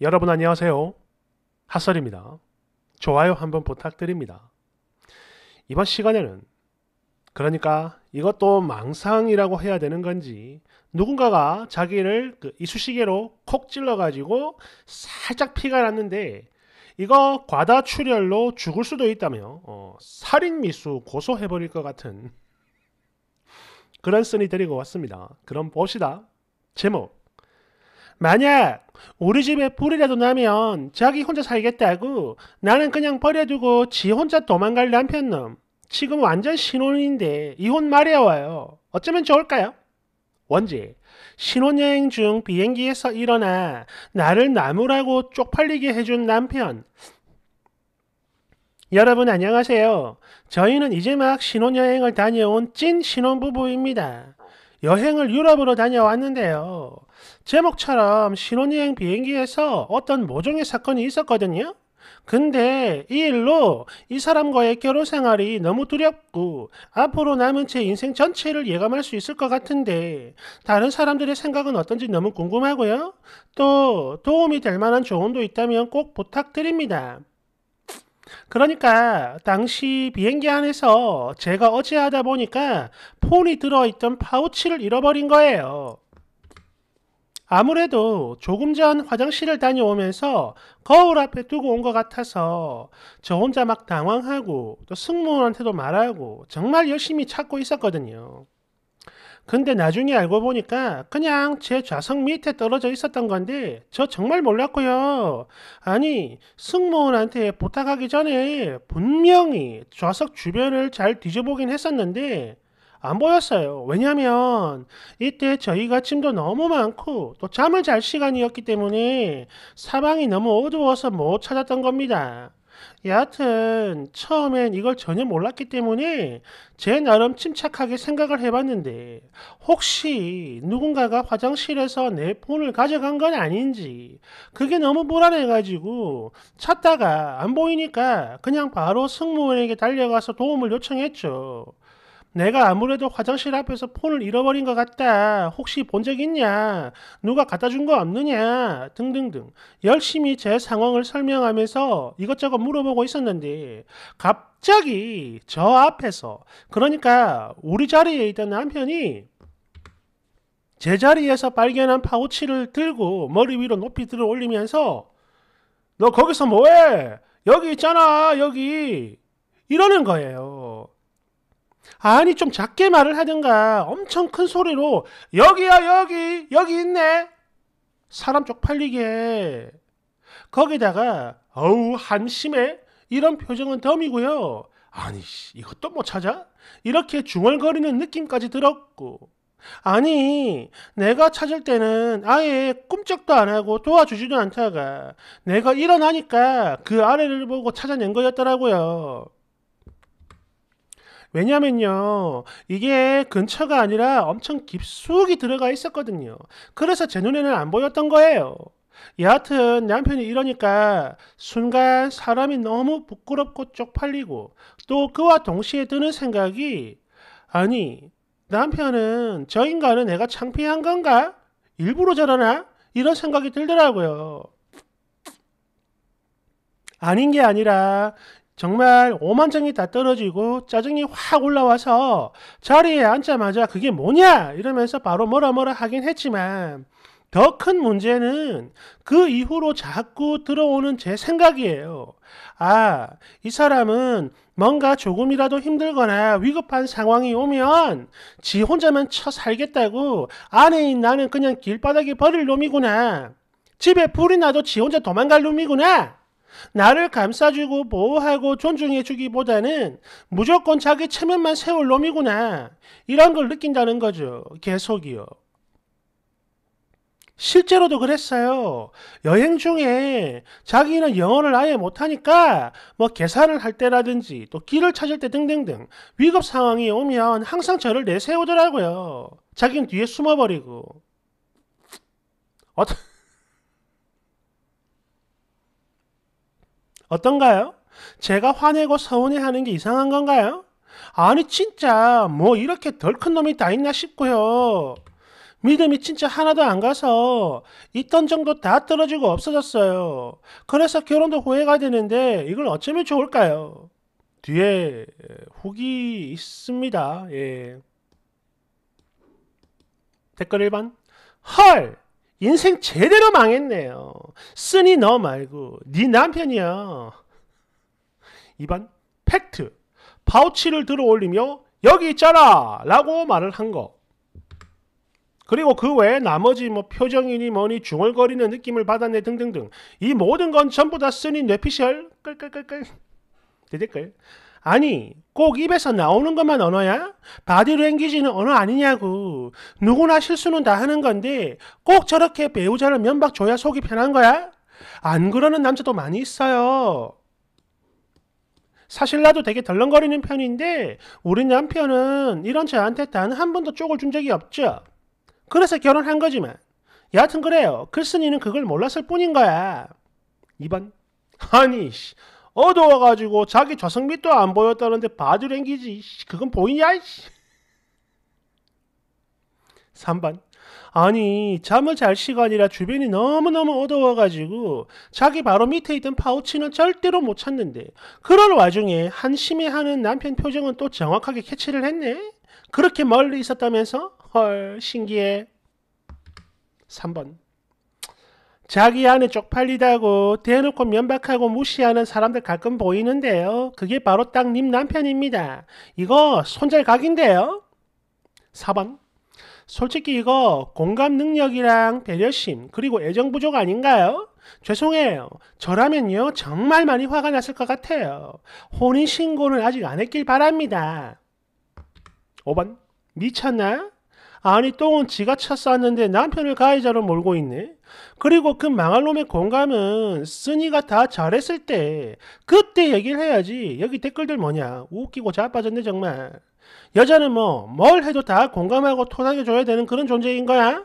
여러분 안녕하세요. 핫설입니다. 좋아요 한번 부탁드립니다. 이번 시간에는 그러니까 이것도 망상이라고 해야 되는 건지 누군가가 자기를 그 이쑤시개로 콕 찔러가지고 살짝 피가 났는데 이거 과다 출혈로 죽을 수도 있다며 어, 살인 미수 고소해버릴 것 같은 그런 쓴이 데리고 왔습니다. 그럼 봅시다. 제목 만약 우리 집에 불이라도 나면 자기 혼자 살겠다고 나는 그냥 버려두고 지 혼자 도망갈 남편놈. 지금 완전 신혼인데 이혼 마려와요 어쩌면 좋을까요? 원지. 신혼여행 중 비행기에서 일어나 나를 나무라고 쪽팔리게 해준 남편. 여러분 안녕하세요. 저희는 이제 막 신혼여행을 다녀온 찐 신혼부부입니다. 여행을 유럽으로 다녀왔는데요. 제목처럼 신혼여행 비행기에서 어떤 모종의 사건이 있었거든요. 근데 이 일로 이 사람과의 결혼 생활이 너무 두렵고 앞으로 남은 제 인생 전체를 예감할 수 있을 것 같은데 다른 사람들의 생각은 어떤지 너무 궁금하고요. 또 도움이 될 만한 조언도 있다면 꼭 부탁드립니다. 그러니까 당시 비행기 안에서 제가 어제하다 보니까 폰이 들어있던 파우치를 잃어버린 거예요. 아무래도 조금 전 화장실을 다녀오면서 거울 앞에 두고 온 것 같아서 저 혼자 막 당황하고 또 승무원한테도 말하고 정말 열심히 찾고 있었거든요. 근데 나중에 알고 보니까 그냥 제 좌석 밑에 떨어져 있었던 건데 저 정말 몰랐고요. 아니 승무원한테 부탁하기 전에 분명히 좌석 주변을 잘 뒤져보긴 했었는데 안 보였어요. 왜냐하면 이때 저희가 짐도 너무 많고 또 잠을 잘 시간이었기 때문에 사방이 너무 어두워서 못 찾았던 겁니다. 여하튼 처음엔 이걸 전혀 몰랐기 때문에 제 나름 침착하게 생각을 해봤는데 혹시 누군가가 화장실에서 내 폰을 가져간 건 아닌지 그게 너무 불안해가지고 찾다가 안 보이니까 그냥 바로 승무원에게 달려가서 도움을 요청했죠. 내가 아무래도 화장실 앞에서 폰을 잃어버린 것 같다. 혹시 본 적 있냐? 누가 갖다 준 거 없느냐? 등등등. 열심히 제 상황을 설명하면서 이것저것 물어보고 있었는데, 갑자기 저 앞에서, 그러니까 우리 자리에 있던 남편이 제 자리에서 발견한 파우치를 들고 머리 위로 높이 들어 올리면서, 너 거기서 뭐해? 여기 있잖아, 여기. 이러는 거예요. 아니 좀 작게 말을 하든가 엄청 큰 소리로 여기야 여기 여기 있네 사람 쪽팔리게 거기다가 어우 한심해 이런 표정은 덤이고요 아니 이것도 못 찾아 이렇게 중얼거리는 느낌까지 들었고 아니 내가 찾을 때는 아예 꿈쩍도 안 하고 도와주지도 않다가 내가 일어나니까 그 아래를 보고 찾아낸 거였더라고요. 왜냐면요. 이게 근처가 아니라 엄청 깊숙이 들어가 있었거든요. 그래서 제 눈에는 안 보였던 거예요. 여하튼 남편이 이러니까 순간 사람이 너무 부끄럽고 쪽팔리고 또 그와 동시에 드는 생각이 아니 남편은 저 인간은 내가 창피한 건가? 일부러 저러나? 이런 생각이 들더라고요. 아닌 게 아니라 정말 오만정이 다 떨어지고 짜증이 확 올라와서 자리에 앉자마자 그게 뭐냐 이러면서 바로 뭐라 뭐라 하긴 했지만 더 큰 문제는 그 이후로 자꾸 들어오는 제 생각이에요. 아, 이 사람은 뭔가 조금이라도 힘들거나 위급한 상황이 오면 지 혼자만 쳐 살겠다고 아내인 나는 그냥 길바닥에 버릴 놈이구나. 집에 불이 나도 지 혼자 도망갈 놈이구나. 나를 감싸주고 보호하고 존중해주기보다는 무조건 자기 체면만 세울 놈이구나. 이런 걸 느낀다는 거죠. 계속이요. 실제로도 그랬어요. 여행 중에 자기는 영어를 아예 못하니까 뭐 계산을 할 때라든지 또 길을 찾을 때 등등등 위급 상황이 오면 항상 저를 내세우더라고요. 자기는 뒤에 숨어버리고. 어떤, 어떤가요? 제가 화내고 서운해하는 게 이상한 건가요? 아니 진짜 뭐 이렇게 덜 큰 놈이 다 있나 싶고요. 믿음이 진짜 하나도 안 가서 있던 정도 다 떨어지고 없어졌어요. 그래서 결혼도 후회가 되는데 이걸 어쩌면 좋을까요? 뒤에 후기 있습니다. 예. 댓글 1번. 헐! 인생 제대로 망했네요. 쓰니 너 말고 네 남편이야. 2번 팩트. 파우치를 들어 올리며 여기 있잖아 라고 말을 한 거. 그리고 그 외에 나머지 뭐 표정이니 뭐니 중얼거리는 느낌을 받았네 등등등. 이 모든 건 전부 다 쓰니 뇌피셜 끌끌끌끌 대댓글 아니, 꼭 입에서 나오는 것만 언어야? 바디랭귀지는 언어 아니냐고. 누구나 실수는 다 하는 건데 꼭 저렇게 배우자를 면박 줘야 속이 편한 거야? 안 그러는 남자도 많이 있어요. 사실 나도 되게 덜렁거리는 편인데 우리 남편은 이런 저한테 단 한 번도 쪽을 준 적이 없죠. 그래서 결혼한 거지만 여하튼 그래요. 글쓴이는 그걸 몰랐을 뿐인 거야. 2번. 아니 씨. 어두워가지고 자기 좌석 밑도 안 보였다는데 바지랭귀지 그건 보이냐? 3번 아니 잠을 잘 시간이라 주변이 너무너무 어두워가지고 자기 바로 밑에 있던 파우치는 절대로 못 찾는데 그런 와중에 한심해 하는 남편 표정은 또 정확하게 캐치를 했네 그렇게 멀리 있었다면서? 헐 신기해 3번 자기 안에 쪽팔리다고 대놓고 면박하고 무시하는 사람들 가끔 보이는데요. 그게 바로 딱님 남편입니다. 이거 손절각인데요. 4번. 솔직히 이거 공감 능력이랑 배려심 그리고 애정 부족 아닌가요? 죄송해요. 저라면요 정말 많이 화가 났을 것 같아요. 혼인 신고는 아직 안 했길 바랍니다. 5번 미쳤나? 아니 똥은 지가 쳤었는데 남편을 가해자로 몰고 있네. 그리고 그 망할 놈의 공감은 쓰니가 다 잘했을 때 그때 얘기를 해야지 여기 댓글들 뭐냐 웃기고 자빠졌네 정말 여자는 뭐 뭘 해도 다 공감하고 토닥여줘야 되는 그런 존재인 거야?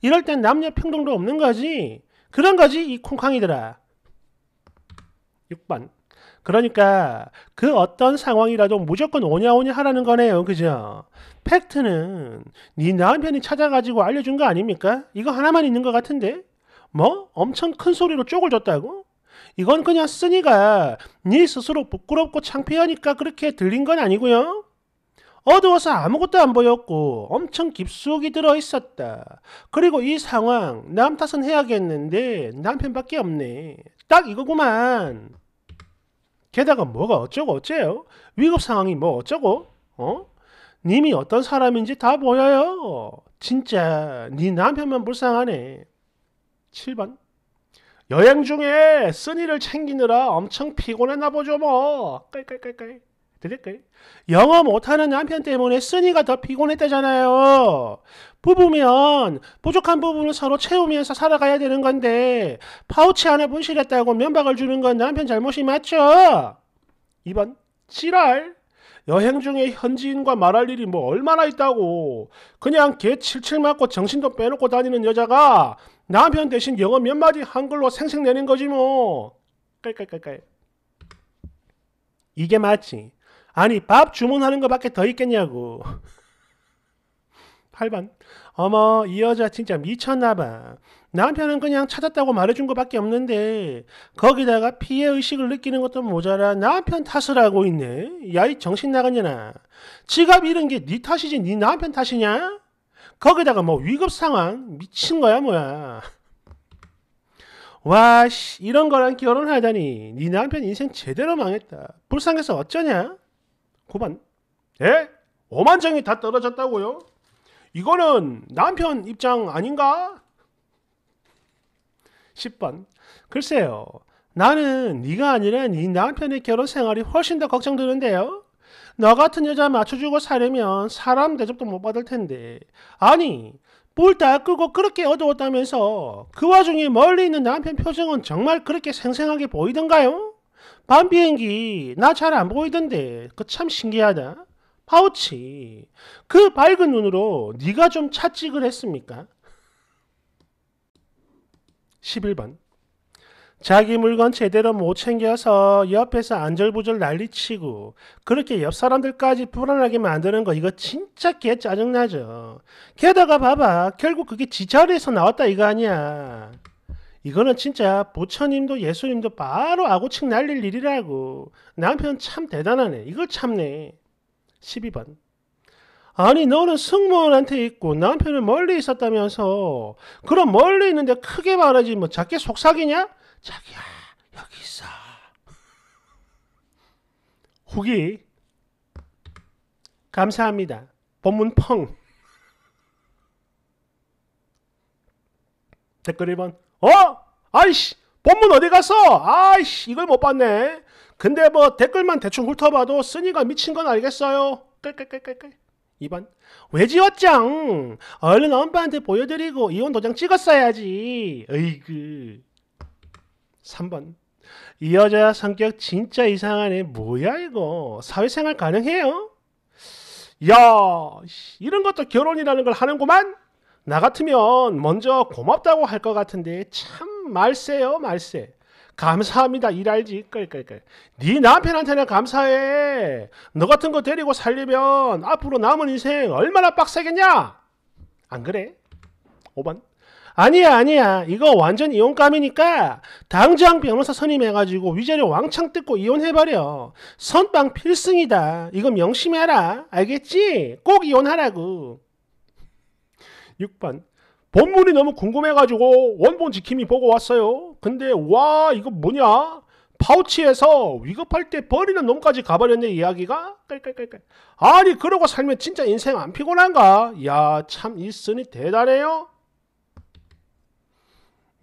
이럴 땐 남녀 평등도 없는 거지 그런 거지 이 콩캉이들아 6번 그러니까 그 어떤 상황이라도 무조건 오냐 오냐 하라는 거네요. 그죠? 팩트는 네 남편이 찾아가지고 알려준 거 아닙니까? 이거 하나만 있는 것 같은데? 뭐? 엄청 큰 소리로 쪽을 줬다고? 이건 그냥 쓰니가 네 스스로 부끄럽고 창피하니까 그렇게 들린 건 아니고요. 어두워서 아무것도 안 보였고 엄청 깊숙이 들어 있었다. 그리고 이 상황 남 탓은 해야겠는데 남편밖에 없네. 딱 이거구만. 게다가 뭐가 어쩌고 어째요? 위급 상황이 뭐 어쩌고? 어? 님이 어떤 사람인지 다 보여요. 진짜 네 남편만 불쌍하네. 7번 여행 중에 쓰니를 챙기느라 엄청 피곤했나 보죠 뭐. 깔깔깔깔. 드릴까요? 영어 못하는 남편 때문에 쓰니가 더 피곤했다잖아요. 부부면 부족한 부분을 서로 채우면서 살아가야 되는 건데 파우치 안에 분실했다고 면박을 주는 건 남편 잘못이 맞죠? 2번 지랄 여행 중에 현지인과 말할 일이 뭐 얼마나 있다고 그냥 개 칠칠 맞고 정신도 빼놓고 다니는 여자가 남편 대신 영어 몇 마디 한글로 생색내는 거지 뭐 깔깔깔깔 이게 맞지 아니 밥 주문하는 것밖에 더 있겠냐고. 8번 어머 이 여자 진짜 미쳤나봐. 남편은 그냥 찾았다고 말해준 것밖에 없는데 거기다가 피해의식을 느끼는 것도 모자라 남편 탓을 하고 있네. 야 이 정신 나갔냐나. 지갑 잃은 게 네 탓이지 네 남편 탓이냐? 거기다가 뭐 위급 상황 미친 거야 뭐야. 와, 씨, 이런 거랑 결혼하다니. 네 남편 인생 제대로 망했다. 불쌍해서 어쩌냐? 9만 예? 오만정이 다 떨어졌다고요? 이거는 남편 입장 아닌가? 10번 글쎄요 나는 네가 아니라 네 남편의 결혼 생활이 훨씬 더 걱정되는데요 너 같은 여자 맞춰주고 살려면 사람 대접도 못 받을 텐데 아니 불 다 끄고 그렇게 어두웠다면서 그 와중에 멀리 있는 남편 표정은 정말 그렇게 생생하게 보이던가요? 밤 비행기 나 잘 안 보이던데 그 참 신기하다. 파우치 그 밝은 눈으로 네가 좀찻찍을 했습니까? 11번 자기 물건 제대로 못 챙겨서 옆에서 안절부절 난리치고 그렇게 옆 사람들까지 불안하게 만드는 거 이거 진짜 개 짜증나죠. 게다가 봐봐 결국 그게 지 자리에서 나왔다 이거 아니야. 이거는 진짜 부처님도 예수님도 바로 아구층 날릴 일이라고. 남편 참 대단하네. 이걸 참네. 12번. 아니 너는 승무원한테 있고 남편은 멀리 있었다면서 그럼 멀리 있는데 크게 말하지 뭐 작게 속삭이냐? 자기야 여기 있어. 후기 감사합니다. 본문 펑. 댓글 1번. 어? 아이씨, 본문 어디 갔어? 아이씨, 이걸 못 봤네. 근데 뭐 댓글만 대충 훑어봐도 쓰니가 미친 건 알겠어요. 끌끌끌끌끌. 2번. 왜 지웠짱? 얼른 엄마한테 보여드리고 이혼 도장 찍었어야지. 으이그. 3번. 이 여자 성격 진짜 이상하네. 뭐야 이거. 사회생활 가능해요? 야, 이런 것도 결혼이라는 걸 하는구만. 나 같으면 먼저 고맙다고 할 것 같은데 참 말세요 말세. 감사합니다 일할지 끌끌끌. 네 남편한테는 감사해. 너 같은 거 데리고 살려면 앞으로 남은 인생 얼마나 빡세겠냐? 안 그래? 5번. 아니야 아니야 이거 완전 이혼감이니까 당장 변호사 선임해가지고 위자료 왕창 뜯고 이혼해버려 선빵 필승이다 이거 명심해라 알겠지? 꼭 이혼하라고 6번 본문이 너무 궁금해가지고 원본 지킴이 보고 왔어요. 근데 와 이거 뭐냐? 파우치에서 위급할 때 버리는 놈까지 가버렸네 이야기가 깔깔깔깔 아니 그러고 살면 진짜 인생 안 피곤한가? 야참 일순이 대단해요.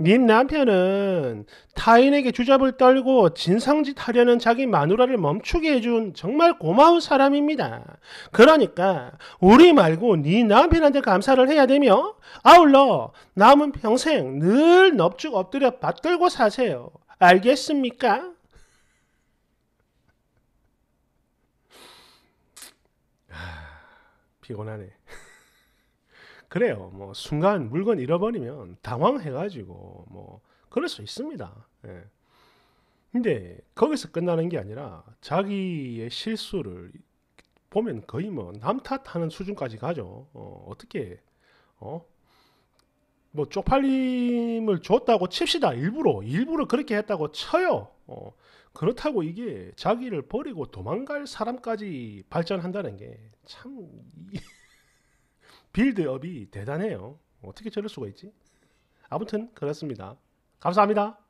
님 남편은 타인에게 주접을 떨고 진상짓 하려는 자기 마누라를 멈추게 해준 정말 고마운 사람입니다. 그러니까 우리 말고 네 남편한테 감사를 해야 되며 아울러 남은 평생 늘 넙죽 엎드려 받들고 사세요. 알겠습니까? 아, 피곤하네. 그래요. 뭐 순간 물건 잃어버리면 당황해가지고 뭐 그럴 수 있습니다. 예. 근데 거기서 끝나는 게 아니라 자기의 실수를 보면 거의 뭐 남탓하는 수준까지 가죠. 어, 떻게 어? 뭐 쪽팔림을 줬다고 칩시다. 일부러 일부러 그렇게 했다고 쳐요. 어, 그렇다고 이게 자기를 버리고 도망갈 사람까지 발전한다는 게참 빌드업이 대단해요. 어떻게 저럴 수가 있지? 아무튼 그렇습니다. 감사합니다.